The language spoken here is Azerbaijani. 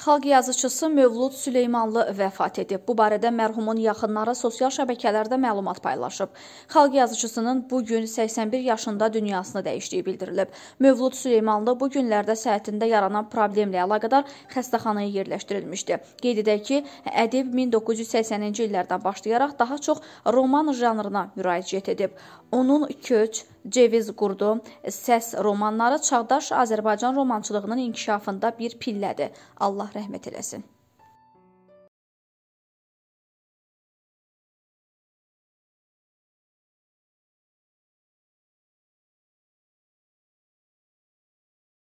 Xalq yazıçısı Mövlud Süleymanlı vəfat edib. Bu barədə mərhumun yaxınları sosial şəbəkələrdə məlumat paylaşıb. Xalq yazıçısının bu gün 81 yaşında dünyasını dəyişdiyi bildirilib. Mövlud Süleymanlı bu günlərdə səhhətində yaranan problemlə əlaqədar xəstəxanaya yerləşdirilmişdi. Qeyd edək ki, ədib 1980-ci illərdən başlayaraq daha çox roman janrına müraciət edib. Onun köç, Ceviz qurdu, səs romanları çağdaş Azərbaycan romançılığının inkişafında bir pillədir. Allah rəhmət eləsin.